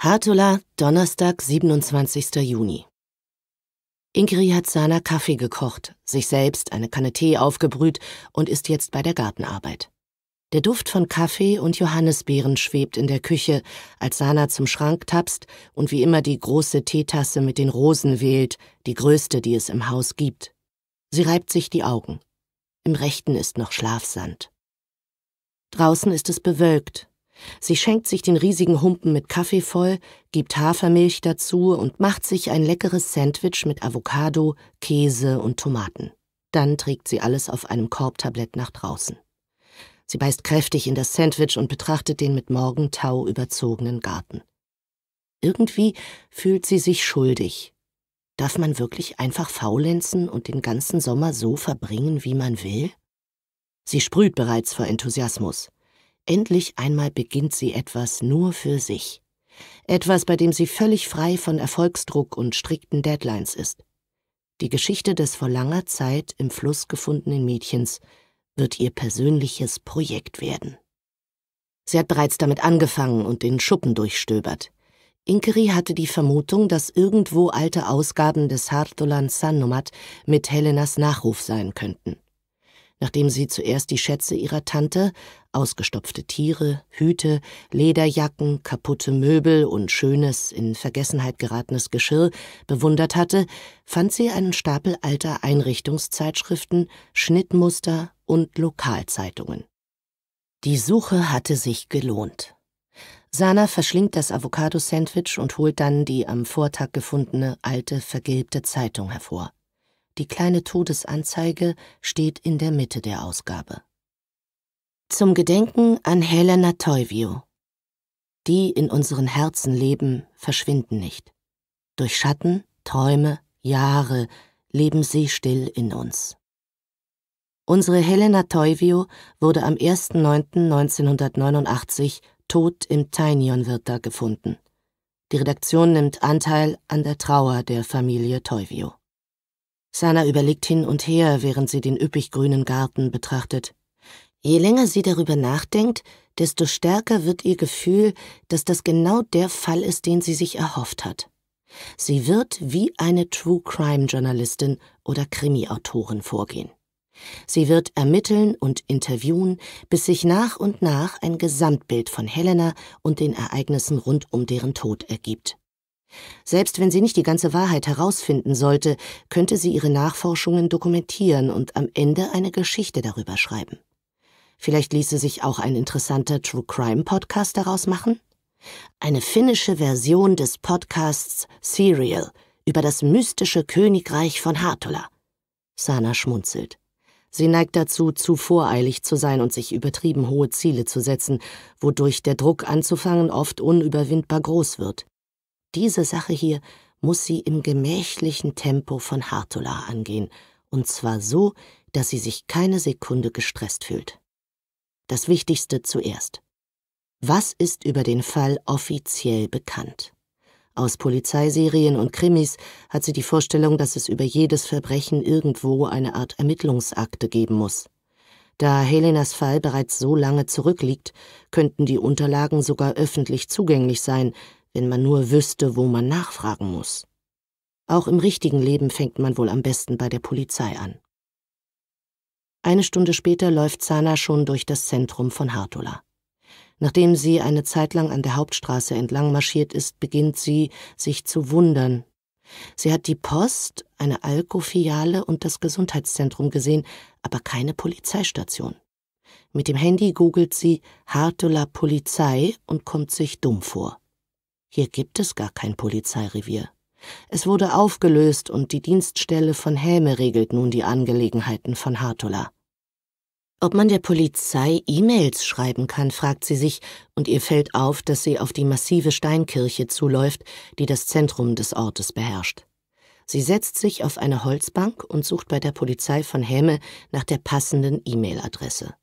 Hartula, Donnerstag, 27. Juni. Ingrid hat Sana Kaffee gekocht, sich selbst eine Kanne Tee aufgebrüht und ist jetzt bei der Gartenarbeit. Der Duft von Kaffee und Johannisbeeren schwebt in der Küche, als Sana zum Schrank tapst und wie immer die große Teetasse mit den Rosen wählt, die größte, die es im Haus gibt. Sie reibt sich die Augen. Im Rechten ist noch Schlafsand. Draußen ist es bewölkt, Sie schenkt sich den riesigen Humpen mit Kaffee voll, gibt Hafermilch dazu und macht sich ein leckeres Sandwich mit Avocado, Käse und Tomaten. Dann trägt sie alles auf einem Korbtablett nach draußen. Sie beißt kräftig in das Sandwich und betrachtet den mit Morgentau überzogenen Garten. Irgendwie fühlt sie sich schuldig. Darf man wirklich einfach faulenzen und den ganzen Sommer so verbringen, wie man will? Sie sprüht bereits vor Enthusiasmus. Endlich einmal beginnt sie etwas nur für sich. Etwas, bei dem sie völlig frei von Erfolgsdruck und strikten Deadlines ist. Die Geschichte des vor langer Zeit im Fluss gefundenen Mädchens wird ihr persönliches Projekt werden. Sie hat bereits damit angefangen und den Schuppen durchstöbert. Inkeri hatte die Vermutung, dass irgendwo alte Ausgaben des Hartolan Sanomat mit Helenas Nachruf sein könnten nachdem sie zuerst die Schätze ihrer Tante, ausgestopfte Tiere, Hüte, Lederjacken, kaputte Möbel und schönes, in Vergessenheit geratenes Geschirr bewundert hatte, fand sie einen Stapel alter Einrichtungszeitschriften, Schnittmuster und Lokalzeitungen. Die Suche hatte sich gelohnt. Sana verschlingt das Avocado-Sandwich und holt dann die am Vortag gefundene alte, vergilbte Zeitung hervor. Die kleine Todesanzeige steht in der Mitte der Ausgabe. Zum Gedenken an Helena Teuvio. Die in unseren Herzen leben, verschwinden nicht. Durch Schatten, Träume, Jahre leben sie still in uns. Unsere Helena Teuvio wurde am 1.9.1989 tot im Tainion-Wirta gefunden. Die Redaktion nimmt Anteil an der Trauer der Familie Teuvio. Sana überlegt hin und her, während sie den üppig grünen Garten betrachtet. Je länger sie darüber nachdenkt, desto stärker wird ihr Gefühl, dass das genau der Fall ist, den sie sich erhofft hat. Sie wird wie eine True Crime Journalistin oder Krimi-Autorin vorgehen. Sie wird ermitteln und interviewen, bis sich nach und nach ein Gesamtbild von Helena und den Ereignissen rund um deren Tod ergibt. Selbst wenn sie nicht die ganze Wahrheit herausfinden sollte, könnte sie ihre Nachforschungen dokumentieren und am Ende eine Geschichte darüber schreiben. Vielleicht ließe sich auch ein interessanter True Crime Podcast daraus machen? Eine finnische Version des Podcasts Serial über das mystische Königreich von Hartola. Sana schmunzelt. Sie neigt dazu, zu voreilig zu sein und sich übertrieben hohe Ziele zu setzen, wodurch der Druck anzufangen oft unüberwindbar groß wird. Diese Sache hier muss sie im gemächlichen Tempo von Hartola angehen, und zwar so, dass sie sich keine Sekunde gestresst fühlt. Das Wichtigste zuerst. Was ist über den Fall offiziell bekannt? Aus Polizeiserien und Krimis hat sie die Vorstellung, dass es über jedes Verbrechen irgendwo eine Art Ermittlungsakte geben muss. Da Helenas Fall bereits so lange zurückliegt, könnten die Unterlagen sogar öffentlich zugänglich sein, wenn man nur wüsste, wo man nachfragen muss. Auch im richtigen Leben fängt man wohl am besten bei der Polizei an. Eine Stunde später läuft Sana schon durch das Zentrum von Hartola. Nachdem sie eine Zeit lang an der Hauptstraße entlang marschiert ist, beginnt sie, sich zu wundern. Sie hat die Post, eine Alko-Filiale und das Gesundheitszentrum gesehen, aber keine Polizeistation. Mit dem Handy googelt sie Hartola Polizei und kommt sich dumm vor. Hier gibt es gar kein Polizeirevier. Es wurde aufgelöst und die Dienststelle von Häme regelt nun die Angelegenheiten von Hartola. Ob man der Polizei E-Mails schreiben kann, fragt sie sich, und ihr fällt auf, dass sie auf die massive Steinkirche zuläuft, die das Zentrum des Ortes beherrscht. Sie setzt sich auf eine Holzbank und sucht bei der Polizei von Häme nach der passenden E-Mail-Adresse.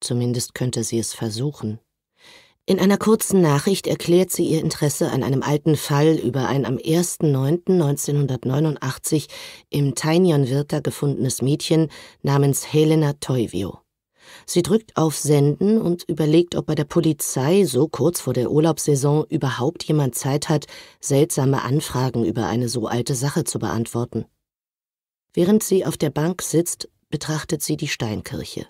Zumindest könnte sie es versuchen. In einer kurzen Nachricht erklärt sie ihr Interesse an einem alten Fall über ein am 1.9.1989 im Tainion Tainionvirta gefundenes Mädchen namens Helena Toivio. Sie drückt auf Senden und überlegt, ob bei der Polizei so kurz vor der Urlaubssaison überhaupt jemand Zeit hat, seltsame Anfragen über eine so alte Sache zu beantworten. Während sie auf der Bank sitzt, betrachtet sie die Steinkirche.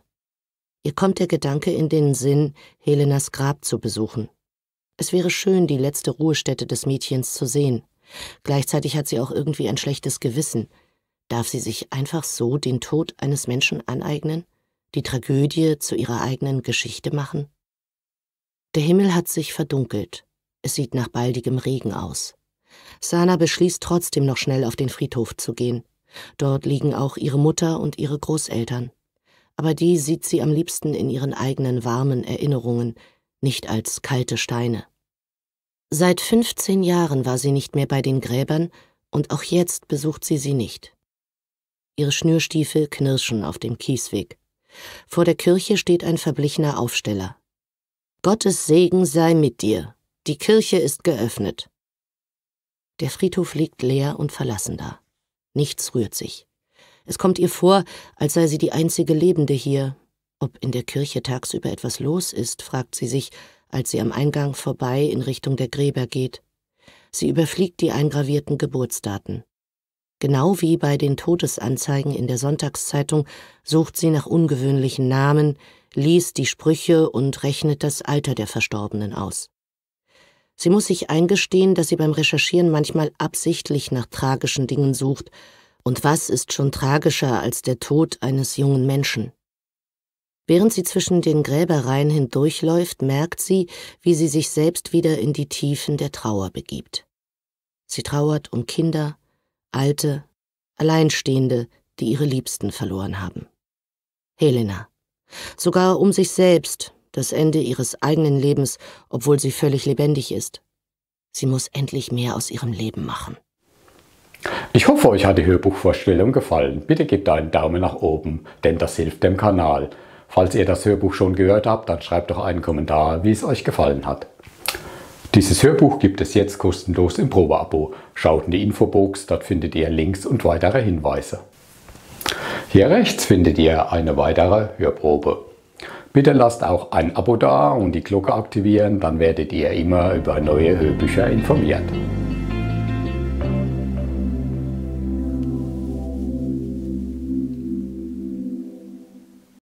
Ihr kommt der Gedanke in den Sinn, Helenas Grab zu besuchen. Es wäre schön, die letzte Ruhestätte des Mädchens zu sehen. Gleichzeitig hat sie auch irgendwie ein schlechtes Gewissen. Darf sie sich einfach so den Tod eines Menschen aneignen, die Tragödie zu ihrer eigenen Geschichte machen? Der Himmel hat sich verdunkelt. Es sieht nach baldigem Regen aus. Sana beschließt trotzdem noch schnell auf den Friedhof zu gehen. Dort liegen auch ihre Mutter und ihre Großeltern aber die sieht sie am liebsten in ihren eigenen warmen Erinnerungen, nicht als kalte Steine. Seit 15 Jahren war sie nicht mehr bei den Gräbern und auch jetzt besucht sie sie nicht. Ihre Schnürstiefel knirschen auf dem Kiesweg. Vor der Kirche steht ein verblichener Aufsteller. Gottes Segen sei mit dir. Die Kirche ist geöffnet. Der Friedhof liegt leer und verlassen da. Nichts rührt sich. Es kommt ihr vor, als sei sie die einzige Lebende hier. Ob in der Kirche tagsüber etwas los ist, fragt sie sich, als sie am Eingang vorbei in Richtung der Gräber geht. Sie überfliegt die eingravierten Geburtsdaten. Genau wie bei den Todesanzeigen in der Sonntagszeitung sucht sie nach ungewöhnlichen Namen, liest die Sprüche und rechnet das Alter der Verstorbenen aus. Sie muss sich eingestehen, dass sie beim Recherchieren manchmal absichtlich nach tragischen Dingen sucht, und was ist schon tragischer als der Tod eines jungen Menschen? Während sie zwischen den Gräbereien hindurchläuft, merkt sie, wie sie sich selbst wieder in die Tiefen der Trauer begibt. Sie trauert um Kinder, Alte, Alleinstehende, die ihre Liebsten verloren haben. Helena. Sogar um sich selbst, das Ende ihres eigenen Lebens, obwohl sie völlig lebendig ist. Sie muss endlich mehr aus ihrem Leben machen. Ich hoffe, euch hat die Hörbuchvorstellung gefallen. Bitte gebt einen Daumen nach oben, denn das hilft dem Kanal. Falls ihr das Hörbuch schon gehört habt, dann schreibt doch einen Kommentar, wie es euch gefallen hat. Dieses Hörbuch gibt es jetzt kostenlos im Probeabo. Schaut in die Infobox, dort findet ihr Links und weitere Hinweise. Hier rechts findet ihr eine weitere Hörprobe. Bitte lasst auch ein Abo da und die Glocke aktivieren, dann werdet ihr immer über neue Hörbücher informiert.